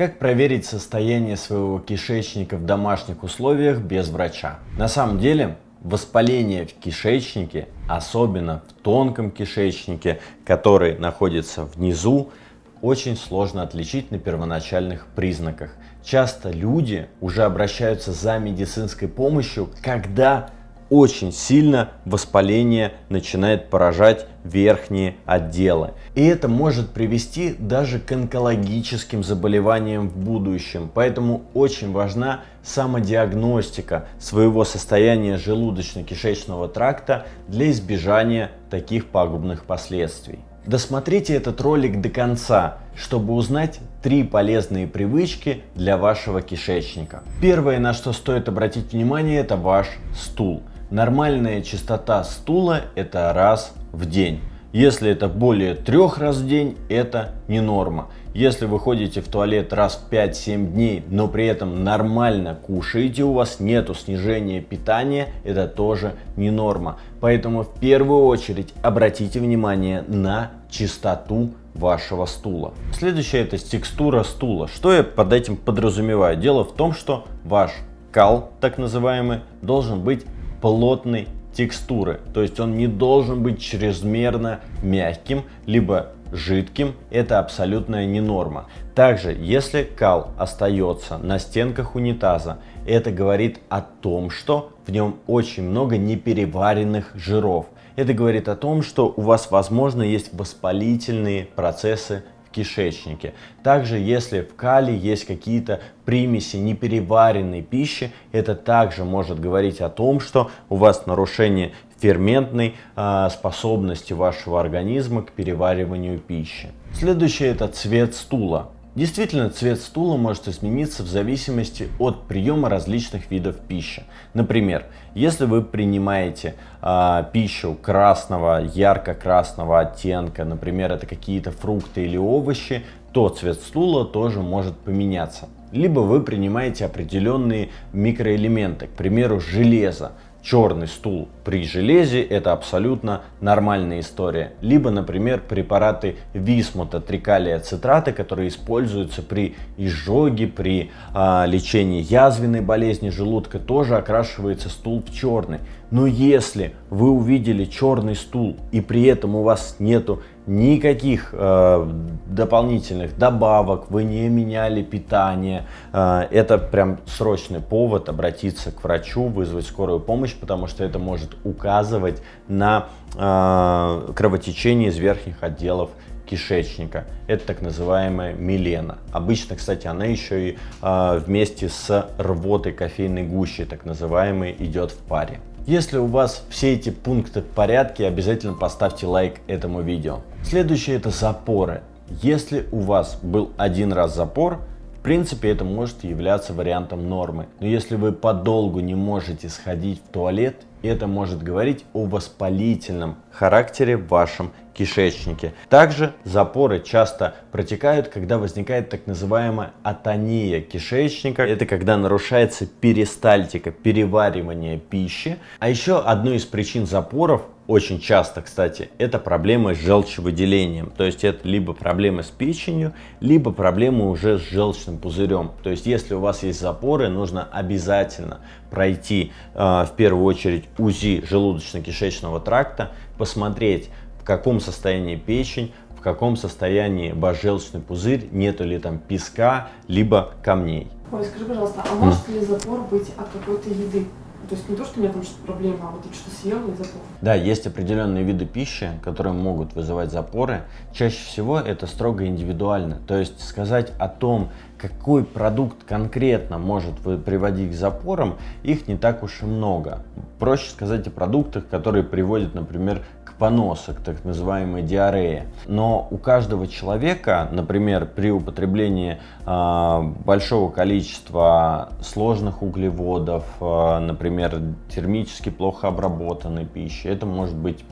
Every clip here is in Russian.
Как проверить состояние своего кишечника в домашних условиях без врача? На самом деле, воспаление в кишечнике, особенно в тонком кишечнике, который находится внизу, очень сложно отличить на первоначальных признаках. Часто люди уже обращаются за медицинской помощью, когда очень сильно воспаление начинает поражать верхние отделы. И это может привести даже к онкологическим заболеваниям в будущем. Поэтому очень важна самодиагностика своего состояния желудочно-кишечного тракта для избежания таких пагубных последствий. Досмотрите этот ролик до конца, чтобы узнать три полезные привычки для вашего кишечника. Первое, на что стоит обратить внимание, это ваш стул. Нормальная частота стула это раз в день. Если это более трех раз в день, это не норма. Если вы ходите в туалет раз в 5-7 дней, но при этом нормально кушаете, у вас нету снижения питания, это тоже не норма. Поэтому в первую очередь обратите внимание на чистоту вашего стула. Следующее это текстура стула. Что я под этим подразумеваю? Дело в том, что ваш кал, так называемый, должен быть плотной текстуры. То есть он не должен быть чрезмерно мягким, либо жидким. Это абсолютная не норма. Также, если кал остается на стенках унитаза, это говорит о том, что в нем очень много непереваренных жиров. Это говорит о том, что у вас, возможно, есть воспалительные процессы кишечнике. Также, если в кале есть какие-то примеси непереваренной пищи, это также может говорить о том, что у вас нарушение ферментной э, способности вашего организма к перевариванию пищи. Следующее это цвет стула. Действительно, цвет стула может измениться в зависимости от приема различных видов пищи. Например, если вы принимаете э, пищу красного, ярко-красного оттенка, например, это какие-то фрукты или овощи, то цвет стула тоже может поменяться. Либо вы принимаете определенные микроэлементы, к примеру, железо, черный стул при железе – это абсолютно нормальная история. Либо, например, препараты висмута, трикалия, цитраты, которые используются при изжоге, при э, лечении язвенной болезни желудка, тоже окрашивается стул в черный. Но если вы увидели черный стул и при этом у вас нету никаких э, дополнительных добавок, вы не меняли питание. Э, это прям срочный повод обратиться к врачу, вызвать скорую помощь, потому что это может указывать на э, кровотечение из верхних отделов кишечника. Это так называемая милена. Обычно, кстати, она еще и э, вместе с рвотой кофейной гущей, так называемой, идет в паре. Если у вас все эти пункты в порядке, обязательно поставьте лайк этому видео. Следующее это запоры. Если у вас был один раз запор, в принципе, это может являться вариантом нормы. Но если вы подолгу не можете сходить в туалет, это может говорить о воспалительном характере в вашем кишечнике. Также запоры часто протекают, когда возникает так называемая атония кишечника. Это когда нарушается перистальтика, переваривание пищи. А еще одной из причин запоров очень часто, кстати, это проблемы с желчевыделением. То есть это либо проблемы с печенью, либо проблемы уже с желчным пузырем. То есть если у вас есть запоры, нужно обязательно пройти э, в первую очередь УЗИ желудочно-кишечного тракта, посмотреть, в каком состоянии печень, в каком состоянии ваш желчный пузырь, нету ли там песка, либо камней. Ой, скажи, пожалуйста, а может ли запор быть от какой-то еды? То есть не то, что у меня там что-то проблема, а вот я что-то съел и запор. Да, есть определенные виды пищи, которые могут вызывать запоры. Чаще всего это строго индивидуально. То есть сказать о том, какой продукт конкретно может приводить к запорам, их не так уж и много. Проще сказать о продуктах, которые приводят, например, поносок, так называемая диарея. Но у каждого человека, например, при употреблении э, большого количества сложных углеводов, э, например, термически плохо обработанной пищи, это может быть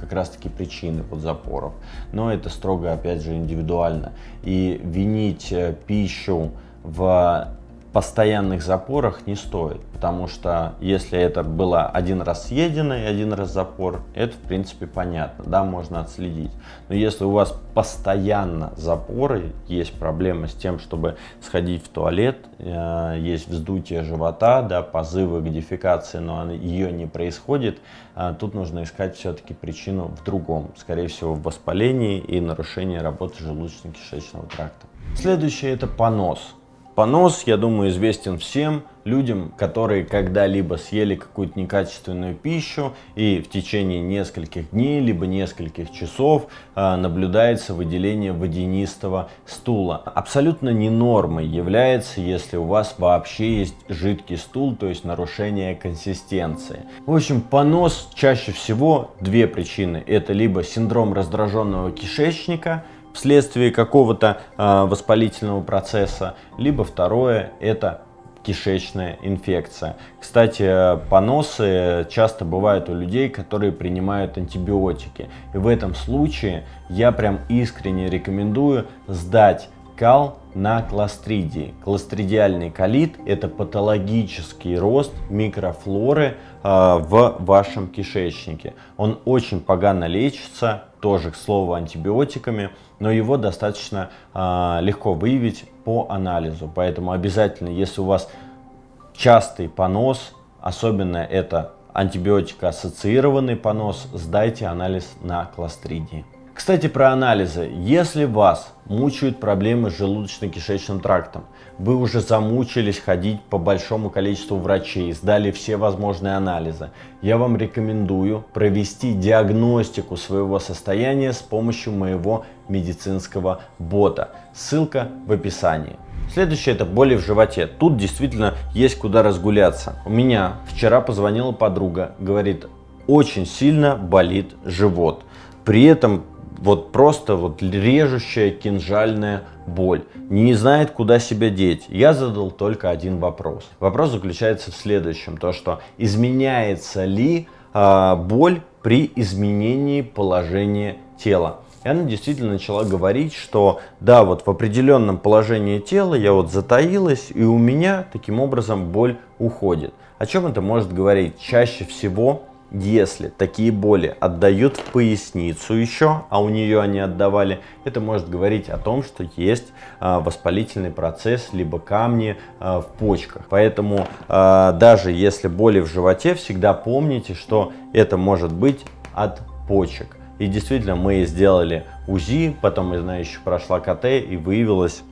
как раз-таки причины вот запоров. Но это строго, опять же, индивидуально. И винить э, пищу в постоянных запорах не стоит, потому что если это было один раз съедено и один раз запор, это в принципе понятно, да, можно отследить. Но если у вас постоянно запоры, есть проблемы с тем, чтобы сходить в туалет, э, есть вздутие живота, да, позывы к дефекации, но она, ее не происходит, э, тут нужно искать все-таки причину в другом, скорее всего в воспалении и нарушении работы желудочно-кишечного тракта. Следующее это понос. Понос, я думаю, известен всем людям, которые когда-либо съели какую-то некачественную пищу и в течение нескольких дней, либо нескольких часов а, наблюдается выделение водянистого стула. Абсолютно не нормой является, если у вас вообще есть жидкий стул, то есть нарушение консистенции. В общем, понос чаще всего две причины. Это либо синдром раздраженного кишечника – вследствие какого-то э, воспалительного процесса, либо второе это кишечная инфекция. Кстати, поносы часто бывают у людей, которые принимают антибиотики. И в этом случае я прям искренне рекомендую сдать кал на кластридии. Кластридиальный колит – это патологический рост микрофлоры э, в вашем кишечнике. Он очень погано лечится, тоже, к слову, антибиотиками, но его достаточно э, легко выявить по анализу. Поэтому обязательно, если у вас частый понос, особенно это антибиотика-ассоциированный понос, сдайте анализ на кластридии. Кстати, про анализы. Если вас мучают проблемы с желудочно-кишечным трактом, вы уже замучились ходить по большому количеству врачей, сдали все возможные анализы, я вам рекомендую провести диагностику своего состояния с помощью моего медицинского бота. Ссылка в описании. Следующее это боли в животе. Тут действительно есть куда разгуляться. У меня вчера позвонила подруга, говорит, очень сильно болит живот. При этом вот просто вот режущая кинжальная боль. Не знает, куда себя деть. Я задал только один вопрос. Вопрос заключается в следующем. То, что изменяется ли э, боль при изменении положения тела. И она действительно начала говорить, что да, вот в определенном положении тела я вот затаилась, и у меня таким образом боль уходит. О чем это может говорить? Чаще всего если такие боли отдают в поясницу еще, а у нее они отдавали, это может говорить о том, что есть э, воспалительный процесс, либо камни э, в почках. Поэтому э, даже если боли в животе, всегда помните, что это может быть от почек. И действительно, мы сделали УЗИ, потом, я знаю, еще прошла КТ и выявилась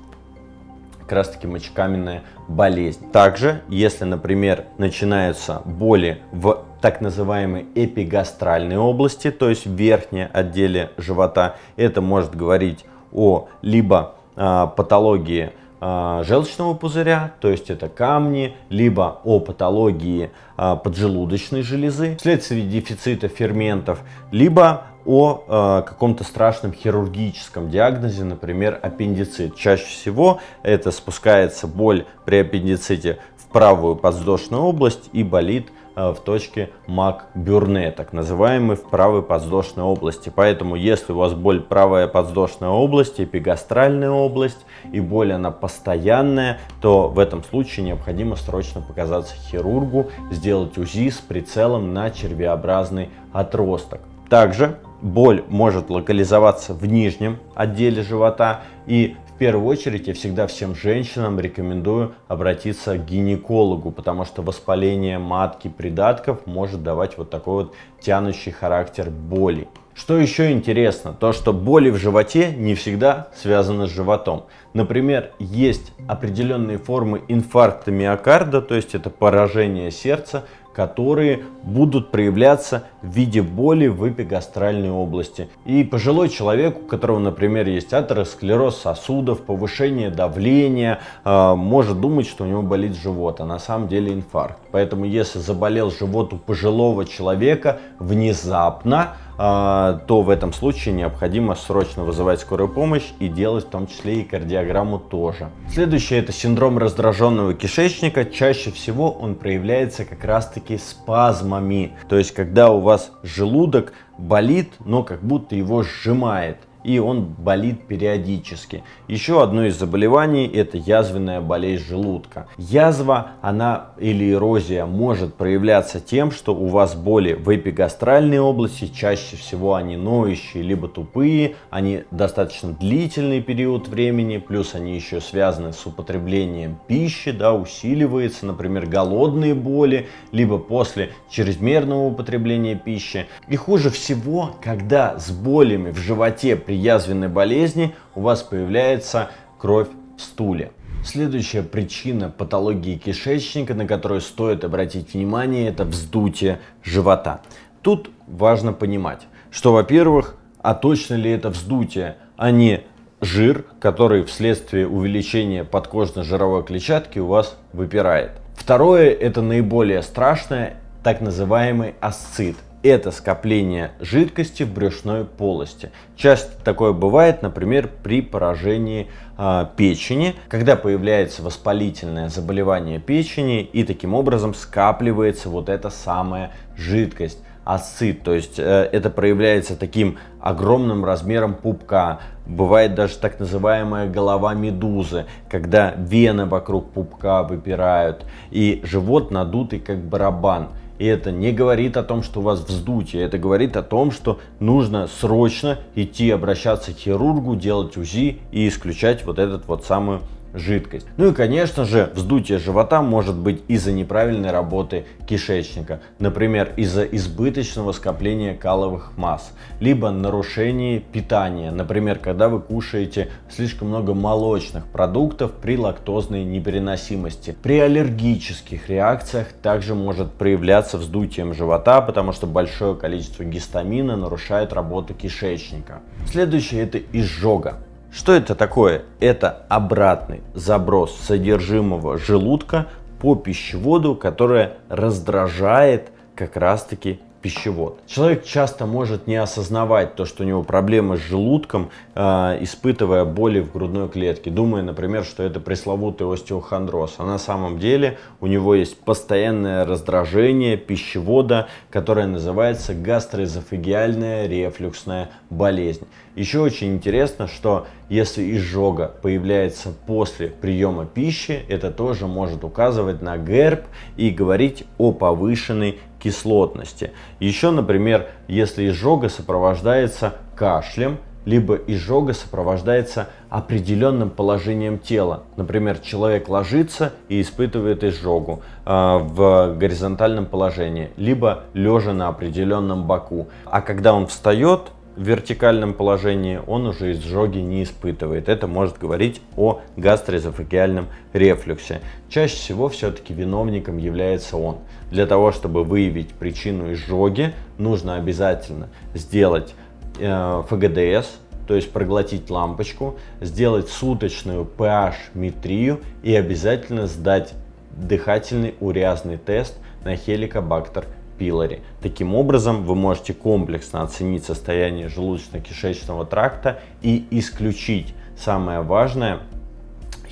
как раз таки мочекаменная болезнь. Также, если, например, начинаются боли в так называемой эпигастральной области, то есть в верхнем отделе живота. Это может говорить о либо э, патологии э, желчного пузыря, то есть это камни, либо о патологии э, поджелудочной железы вследствие дефицита ферментов, либо о э, каком-то страшном хирургическом диагнозе, например, аппендицит. Чаще всего это спускается боль при аппендиците в правую подвздошную область и болит Э, в точке Макбюрне, так называемой в правой подвздошной области. Поэтому, если у вас боль правая подвздошная область, эпигастральная область и боль она постоянная, то в этом случае необходимо срочно показаться хирургу, сделать УЗИ с прицелом на червеобразный отросток. Также боль может локализоваться в нижнем отделе живота и в первую очередь я всегда всем женщинам рекомендую обратиться к гинекологу, потому что воспаление матки придатков может давать вот такой вот тянущий характер боли. Что еще интересно, то что боли в животе не всегда связаны с животом. Например, есть определенные формы инфаркта миокарда, то есть это поражение сердца, которые будут проявляться в виде боли в эпигастральной области. И пожилой человек, у которого, например, есть атеросклероз сосудов, повышение давления, э, может думать, что у него болит живот, а на самом деле инфаркт. Поэтому если заболел живот у пожилого человека внезапно, а, то в этом случае необходимо срочно вызывать скорую помощь и делать в том числе и кардиограмму тоже. Следующее это синдром раздраженного кишечника. Чаще всего он проявляется как раз таки спазмами. То есть когда у вас желудок болит, но как будто его сжимает и он болит периодически. Еще одно из заболеваний – это язвенная болезнь желудка. Язва, она или эрозия может проявляться тем, что у вас боли в эпигастральной области, чаще всего они ноющие, либо тупые, они достаточно длительный период времени, плюс они еще связаны с употреблением пищи, да, усиливается, например, голодные боли, либо после чрезмерного употребления пищи. И хуже всего, когда с болями в животе при при язвенной болезни у вас появляется кровь в стуле. Следующая причина патологии кишечника, на которую стоит обратить внимание, это вздутие живота. Тут важно понимать, что, во-первых, а точно ли это вздутие, а не жир, который вследствие увеличения подкожно-жировой клетчатки у вас выпирает. Второе, это наиболее страшное, так называемый асцит – это скопление жидкости в брюшной полости. Часто такое бывает, например, при поражении э, печени, когда появляется воспалительное заболевание печени и таким образом скапливается вот эта самая жидкость асцит, то есть э, это проявляется таким огромным размером пупка. Бывает даже так называемая голова медузы, когда вены вокруг пупка выпирают и живот надутый как барабан – и это не говорит о том, что у вас вздутие, это говорит о том, что нужно срочно идти обращаться к хирургу, делать УЗИ и исключать вот этот вот самый жидкость. Ну и, конечно же, вздутие живота может быть из-за неправильной работы кишечника, например, из-за избыточного скопления каловых масс, либо нарушение питания, например, когда вы кушаете слишком много молочных продуктов при лактозной непереносимости. При аллергических реакциях также может проявляться вздутием живота, потому что большое количество гистамина нарушает работу кишечника. Следующее это изжога. Что это такое? Это обратный заброс содержимого желудка по пищеводу, которое раздражает как раз-таки пищевод. Человек часто может не осознавать то, что у него проблемы с желудком, э, испытывая боли в грудной клетке, думая, например, что это пресловутый остеохондроз. А на самом деле у него есть постоянное раздражение пищевода, которое называется гастроэзофагиальная рефлюксная болезнь. Еще очень интересно, что если изжога появляется после приема пищи, это тоже может указывать на ГЭРБ и говорить о повышенной кислотности. Еще, например, если изжога сопровождается кашлем, либо изжога сопровождается определенным положением тела. Например, человек ложится и испытывает изжогу э, в горизонтальном положении, либо лежа на определенном боку. А когда он встает в вертикальном положении, он уже изжоги не испытывает. Это может говорить о гастроэзофагиальном рефлюксе. Чаще всего все-таки виновником является он. Для того, чтобы выявить причину изжоги, нужно обязательно сделать э, ФГДС, то есть проглотить лампочку, сделать суточную pH-метрию и обязательно сдать дыхательный уреазный тест на хеликобактер пилори. Таким образом, вы можете комплексно оценить состояние желудочно-кишечного тракта и исключить самое важное –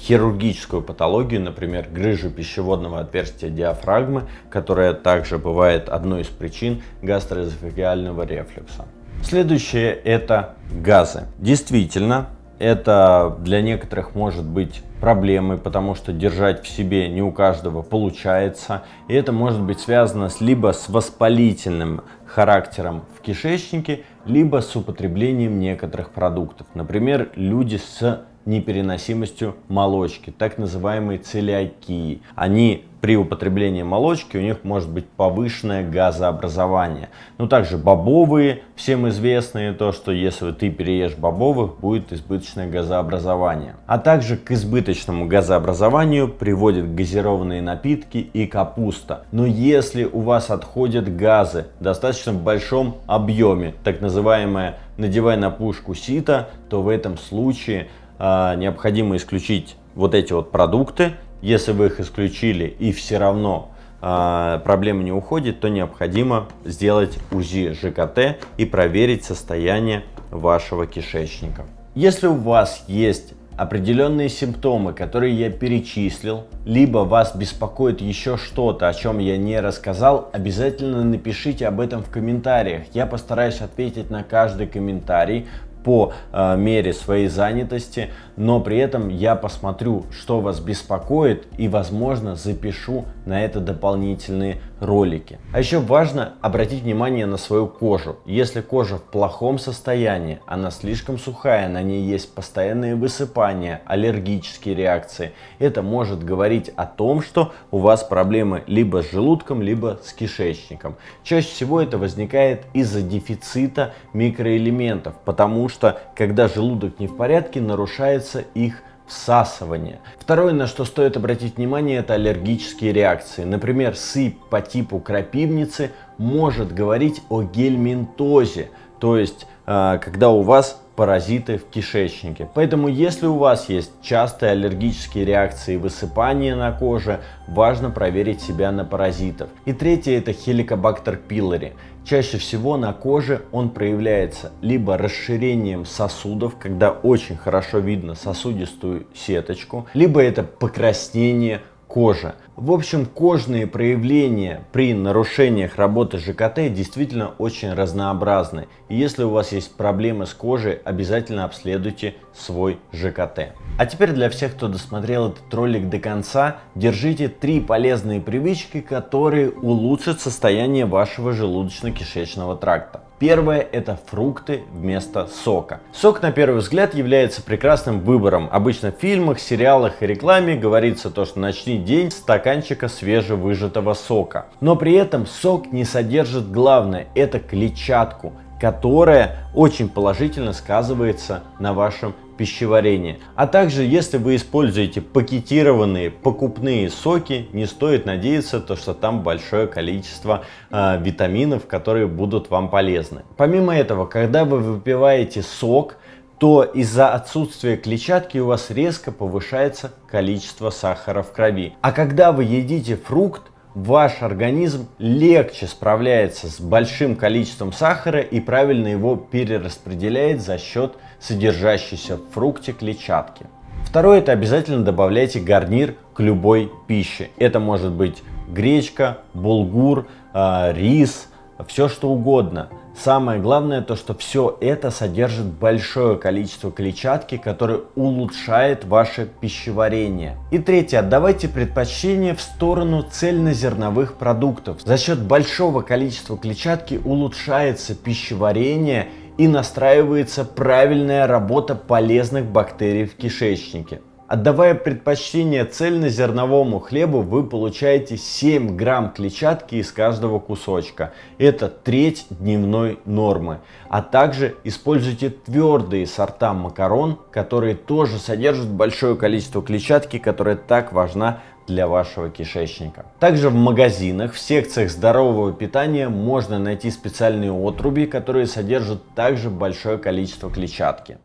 хирургическую патологию, например, грыжу пищеводного отверстия диафрагмы, которая также бывает одной из причин гастроэзофагиального рефлюкса. Следующее – это газы. Действительно, это для некоторых может быть проблемой, потому что держать в себе не у каждого получается. И это может быть связано либо с воспалительным характером в кишечнике, либо с употреблением некоторых продуктов. Например, люди с непереносимостью молочки, так называемые целиакии. Они при употреблении молочки у них может быть повышенное газообразование. Ну также бобовые, всем известные то, что если ты переешь бобовых, будет избыточное газообразование. А также к избыточному газообразованию приводят газированные напитки и капуста. Но если у вас отходят газы в достаточно большом объеме, так называемое надевая на пушку сито, то в этом случае а, необходимо исключить вот эти вот продукты. Если вы их исключили и все равно а, проблема не уходит, то необходимо сделать УЗИ ЖКТ и проверить состояние вашего кишечника. Если у вас есть определенные симптомы, которые я перечислил, либо вас беспокоит еще что-то, о чем я не рассказал, обязательно напишите об этом в комментариях. Я постараюсь ответить на каждый комментарий, по э, мере своей занятости, но при этом я посмотрю, что вас беспокоит и, возможно, запишу на это дополнительные ролики. А еще важно обратить внимание на свою кожу. Если кожа в плохом состоянии, она слишком сухая, на ней есть постоянные высыпания, аллергические реакции, это может говорить о том, что у вас проблемы либо с желудком, либо с кишечником. Чаще всего это возникает из-за дефицита микроэлементов, потому что когда желудок не в порядке, нарушается их всасывание. Второе, на что стоит обратить внимание, это аллергические реакции. Например, сыпь по типу крапивницы может говорить о гельминтозе, то есть а, когда у вас паразиты в кишечнике. Поэтому если у вас есть частые аллергические реакции и высыпания на коже, важно проверить себя на паразитов. И третье это хеликобактер пилори. Чаще всего на коже он проявляется либо расширением сосудов, когда очень хорошо видно сосудистую сеточку, либо это покраснение, кожа. В общем, кожные проявления при нарушениях работы ЖКТ действительно очень разнообразны. И если у вас есть проблемы с кожей, обязательно обследуйте свой ЖКТ. А теперь для всех, кто досмотрел этот ролик до конца, держите три полезные привычки, которые улучшат состояние вашего желудочно-кишечного тракта. Первое – это фрукты вместо сока. Сок, на первый взгляд, является прекрасным выбором. Обычно в фильмах, сериалах и рекламе говорится то, что начни день с стаканчика свежевыжатого сока. Но при этом сок не содержит главное – это клетчатку, которая очень положительно сказывается на вашем пищеварения. А также, если вы используете пакетированные покупные соки, не стоит надеяться, то, что там большое количество э, витаминов, которые будут вам полезны. Помимо этого, когда вы выпиваете сок, то из-за отсутствия клетчатки у вас резко повышается количество сахара в крови. А когда вы едите фрукт, ваш организм легче справляется с большим количеством сахара и правильно его перераспределяет за счет содержащейся в фрукте клетчатки. Второе – это обязательно добавляйте гарнир к любой пище. Это может быть гречка, булгур, э, рис, все что угодно – Самое главное то, что все это содержит большое количество клетчатки, которое улучшает ваше пищеварение. И третье, отдавайте предпочтение в сторону цельнозерновых продуктов. За счет большого количества клетчатки улучшается пищеварение и настраивается правильная работа полезных бактерий в кишечнике. Отдавая предпочтение цельнозерновому хлебу, вы получаете 7 грамм клетчатки из каждого кусочка. Это треть дневной нормы. А также используйте твердые сорта макарон, которые тоже содержат большое количество клетчатки, которая так важна для вашего кишечника. Также в магазинах, в секциях здорового питания можно найти специальные отруби, которые содержат также большое количество клетчатки.